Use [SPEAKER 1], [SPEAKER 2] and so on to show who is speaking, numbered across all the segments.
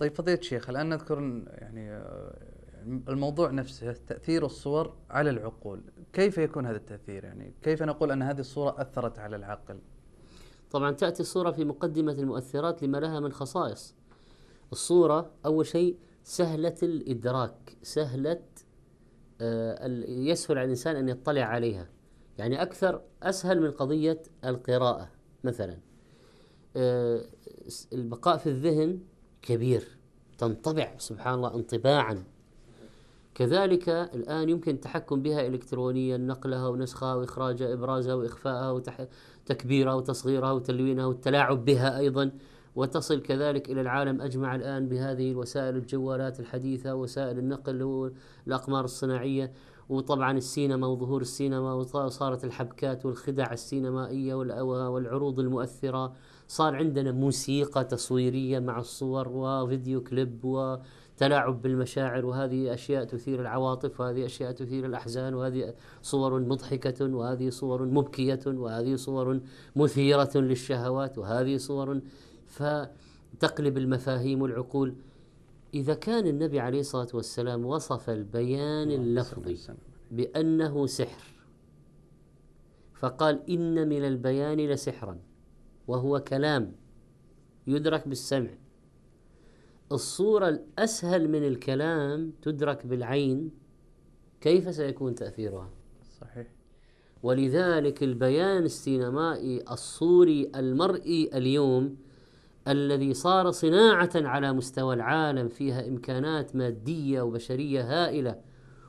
[SPEAKER 1] طيب فضيلة الشيخ الآن نذكر يعني آه، الموضوع نفسه تأثير الصور على العقول كيف يكون هذا التأثير يعني كيف نقول أن هذه الصورة أثرت على العقل طبعا تأتي الصورة في مقدمة المؤثرات لما لها من خصائص الصورة أول شيء سهلة الإدراك سهلة آه، يسهل على الإنسان أن يطلع عليها يعني أكثر أسهل من قضية القراءة مثلا آه، البقاء في الذهن كبير تنطبع سبحان الله انطباعا كذلك الآن يمكن التحكم بها إلكترونيا نقلها ونسخها وإخراجها وإبرازها وإخفائها وتكبيرها وتصغيرها وتلوينها والتلاعب بها أيضا وتصل كذلك إلى العالم أجمع الآن بهذه الوسائل الجوالات الحديثة وسائل النقل والأقمار الصناعية وطبعا السينما وظهور السينما وصارت الحبكات والخدع السينمائية والعروض المؤثرة صار عندنا موسيقى تصويرية مع الصور وفيديو كليب وتلاعب بالمشاعر وهذه أشياء تثير العواطف وهذه أشياء تثير الأحزان وهذه صور مضحكة وهذه صور مبكية وهذه صور مثيرة للشهوات وهذه صور فتقلب المفاهيم والعقول إذا كان النبي عليه الصلاة والسلام وصف البيان اللفظي بأنه سحر فقال إن من البيان لسحرا وهو كلام يدرك بالسمع الصورة الأسهل من الكلام تدرك بالعين كيف سيكون تأثيرها؟ صحيح ولذلك البيان السينمائي الصوري المرئي اليوم الذي صار صناعة على مستوى العالم فيها إمكانات مادية وبشرية هائلة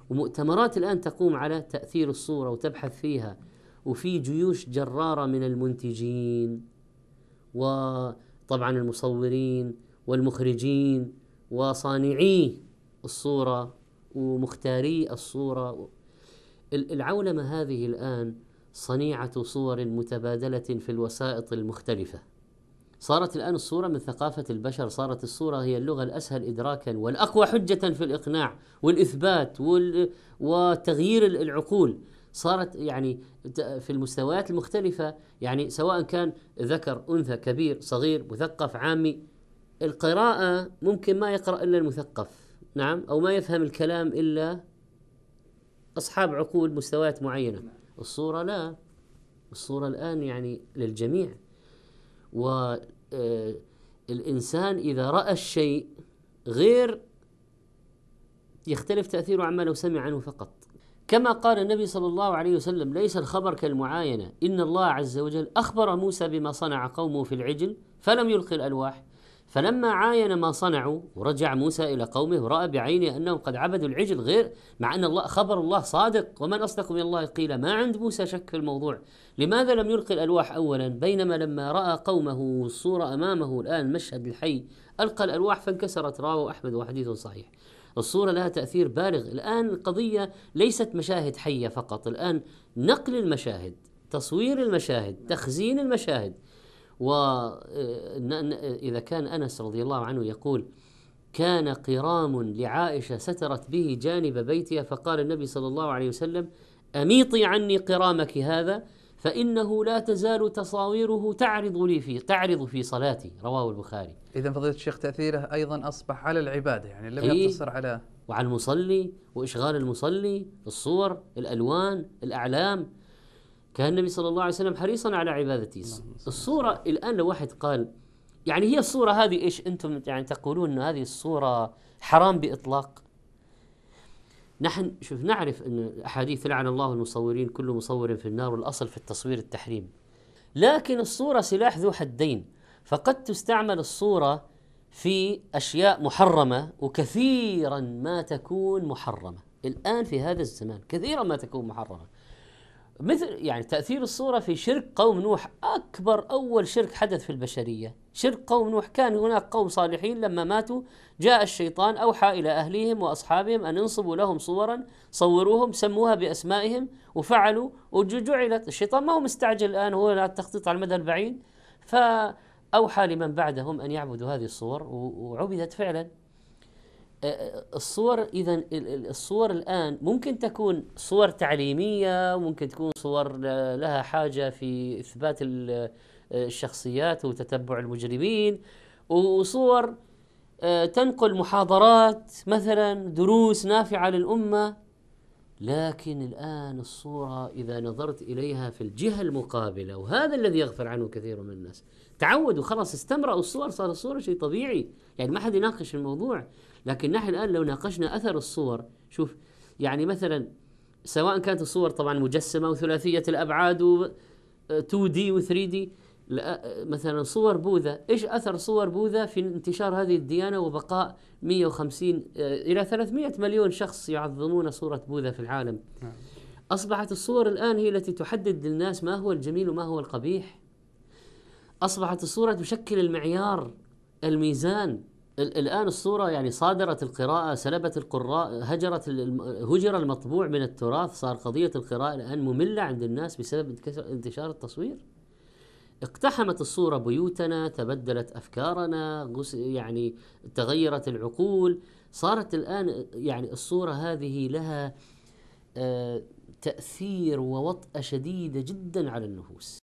[SPEAKER 1] ومؤتمرات الآن تقوم على تأثير الصورة وتبحث فيها وفي جيوش جرارة من المنتجين وطبعا المصورين والمخرجين وصانعي الصورة ومختاري الصورة العولمة هذه الآن صنيعة صور متبادلة في الوسائط المختلفة صارت الآن الصورة من ثقافة البشر صارت الصورة هي اللغة الأسهل إدراكا والأقوى حجة في الإقناع والإثبات وال... وتغيير العقول صارت يعني في المستويات المختلفة يعني سواء كان ذكر أنثى كبير صغير مثقف عامي القراءة ممكن ما يقرأ إلا المثقف نعم أو ما يفهم الكلام إلا أصحاب عقول مستويات معينة نعم. الصورة لا الصورة الآن يعني للجميع والإنسان آه، إذا رأى الشيء غير يختلف تأثيره عما لو سمع عنه فقط كما قال النبي صلى الله عليه وسلم ليس الخبر كالمعاينة إن الله عز وجل أخبر موسى بما صنع قومه في العجل فلم يلقي الألواح فلما عاين ما صنعوا ورجع موسى إلى قومه وراى بعينه أنهم قد عبدوا العجل غير مع أن الله خبر الله صادق ومن أصدق من الله قيل ما عند موسى شك في الموضوع لماذا لم يلقي الألواح أولا بينما لما رأى قومه الصورة أمامه الآن المشهد الحي ألقى الألواح فانكسرت رواه أحمد وحديث صحيح الصورة لها تأثير بالغ الآن القضية ليست مشاهد حية فقط الآن نقل المشاهد تصوير المشاهد تخزين المشاهد وإذا آه، كان أنس رضي الله عنه يقول كان قرام لعائشة سترت به جانب بيتها فقال النبي صلى الله عليه وسلم أميطي عني قرامك هذا فإنه لا تزال تصاويره تعرض لي في تعرض في صلاتي رواه البخاري. إذا فضيلة الشيخ تأثيره أيضا أصبح على العبادة يعني لم إيه. يقتصر على وعلى المصلي وإشغال المصلي الصور الألوان الأعلام كان النبي صلى الله عليه وسلم حريصا على عبادته نعم، نعم. الصورة الآن لو واحد قال يعني هي الصورة هذه إيش أنتم يعني تقولون أن هذه الصورة حرام بإطلاق نحن شوف نعرف أن أحاديث لعن الله المصورين كل مصور في النار والأصل في التصوير التحريم لكن الصورة سلاح ذو حدين فقد تستعمل الصورة في أشياء محرمة وكثيرا ما تكون محرمة الآن في هذا الزمان كثيرا ما تكون محرمة مثل يعني تأثير الصورة في شرك قوم نوح أكبر أول شرك حدث في البشرية شرك قوم نوح كان هناك قوم صالحين لما ماتوا جاء الشيطان أوحى إلى أهليهم وأصحابهم أن ينصبوا لهم صورا صوروهم سموها بأسمائهم وفعلوا وجعلت الشيطان ما هو مستعجل الآن هو التخطيط على المدى البعيد فأوحى لمن بعدهم أن يعبدوا هذه الصور وعبدت فعلا الصور اذا الصور الان ممكن تكون صور تعليميه ممكن تكون صور لها حاجه في اثبات الشخصيات وتتبع المجرمين وصور آه، تنقل محاضرات مثلا دروس نافعه للامه لكن الآن الصورة إذا نظرت إليها في الجهة المقابلة وهذا الذي يغفل عنه كثير من الناس تعودوا خلاص استمرأوا الصور صار الصورة شيء طبيعي يعني ما حد يناقش الموضوع لكن نحن الآن لو ناقشنا أثر الصور شوف يعني مثلا سواء كانت الصور طبعا مجسمة وثلاثية الأبعاد و 2 آه، دي و 3 دي مثلا صور بوذا ايش اثر صور بوذا في انتشار هذه الديانه وبقاء 150 آه، الى 300 مليون شخص يعظمون صوره بوذا في العالم نعم. اصبحت الصور الان هي التي تحدد للناس ما هو الجميل وما هو القبيح اصبحت الصوره تشكل المعيار الميزان الان الصوره يعني صادرت القراءه سلبت القراء هجرت هجر المطبوع من التراث صار قضيه القراءه الان ممله عند الناس بسبب انتشار التصوير اقتحمت الصورة بيوتنا تبدلت أفكارنا يعني تغيرت العقول صارت الآن يعني الصورة هذه لها آه، تأثير ووطأة شديدة جدا على النفوس